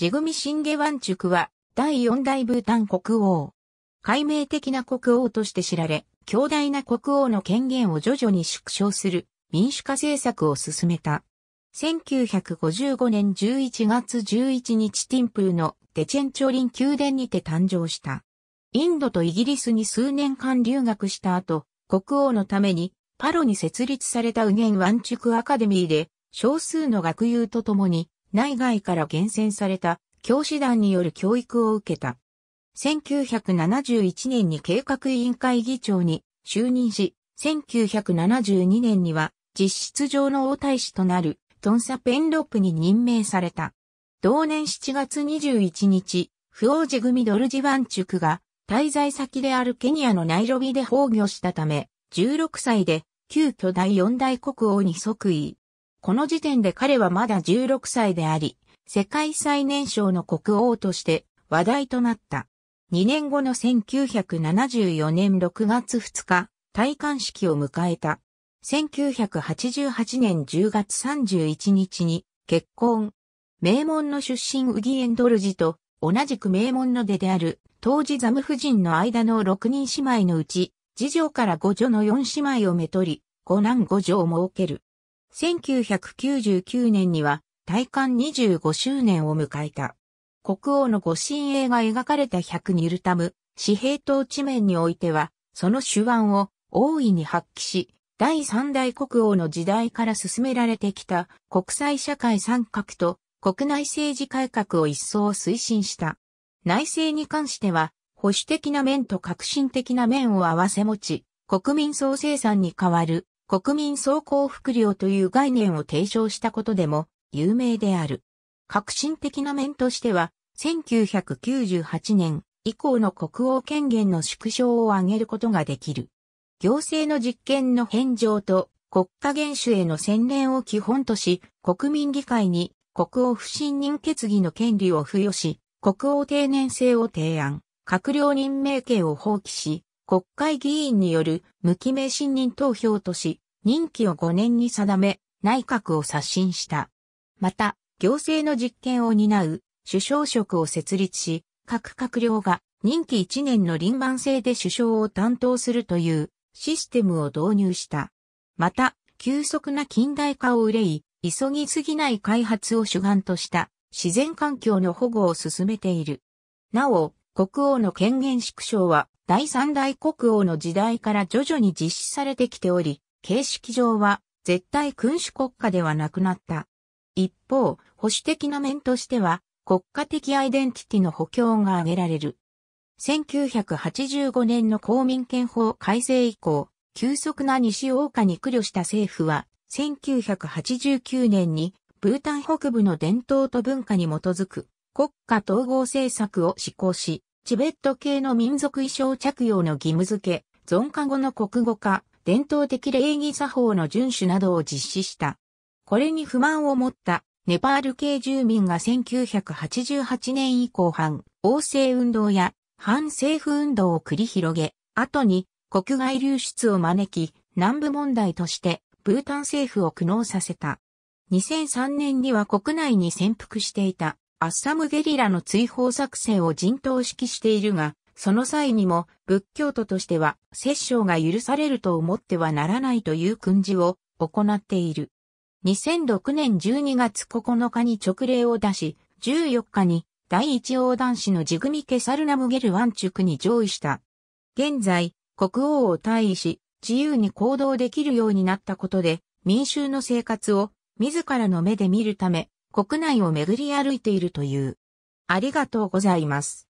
ジェグミシンゲワンチュクは、第四代ブータン国王。解明的な国王として知られ、強大な国王の権限を徐々に縮小する民主化政策を進めた。1955年11月11日ティンプーのデチェンチョリン宮殿にて誕生した。インドとイギリスに数年間留学した後、国王のためにパロに設立された右元ワンチュクアカデミーで少数の学友と共に内外から厳選された教師団による教育を受けた。1971年に計画委員会議長に就任し、1972年には実質上の王太子となるトンサ・ペンロップに任命された。同年7月21日、フオージ・グミドルジワンチュクが滞在先であるケニアのナイロビで崩御したため、16歳で旧巨大四大国王に即位。この時点で彼はまだ16歳であり、世界最年少の国王として話題となった。2年後の1974年6月2日、戴冠式を迎えた。1988年10月31日に結婚。名門の出身ウギエンドルジと同じく名門の出である当時ザム夫人の間の6人姉妹のうち、次女から五女の4姉妹をめとり、五男五女を設ける。1999年には戴冠25周年を迎えた。国王のご神栄が描かれた100ニルタム、紙幣統地面においては、その手腕を大いに発揮し、第三代国王の時代から進められてきた国際社会参画と国内政治改革を一層推進した。内政に関しては、保守的な面と革新的な面を合わせ持ち、国民総生産に代わる国民総幸福量という概念を提唱したことでも有名である。革新的な面としては、1998年以降の国王権限の縮小を挙げることができる。行政の実権の返上と国家元首への洗練を基本とし、国民議会に国王不信任決議の権利を付与し、国王定年制を提案、閣僚任命権を放棄し、国会議員による無記名信任投票とし、任期を5年に定め、内閣を刷新した。また、行政の実権を担う首相職を設立し、各閣僚が任期1年の臨番制で首相を担当するというシステムを導入した。また、急速な近代化を憂い、急ぎすぎない開発を主眼とした自然環境の保護を進めている。なお、国王の権限縮小は第三代国王の時代から徐々に実施されてきており、形式上は絶対君主国家ではなくなった。一方、保守的な面としては国家的アイデンティティの補強が挙げられる。1985年の公民権法改正以降、急速な西欧化に苦慮した政府は、1989年にブータン北部の伝統と文化に基づく国家統合政策を施行し、チベット系の民族衣装着用の義務付け、存加後の国語化、伝統的礼儀作法の遵守などを実施した。これに不満を持ったネパール系住民が1988年以降半、王政運動や反政府運動を繰り広げ、後に国外流出を招き、南部問題としてブータン政府を苦悩させた。2003年には国内に潜伏していたアッサムゲリラの追放作戦を陣頭指揮しているが、その際にも仏教徒としては殺政が許されると思ってはならないという訓示を行っている。2006年12月9日に直令を出し、14日に第一王男子のジグミケサルナムゲルワンチュクに上位した。現在、国王を退位し、自由に行動できるようになったことで、民衆の生活を自らの目で見るため、国内を巡り歩いているという。ありがとうございます。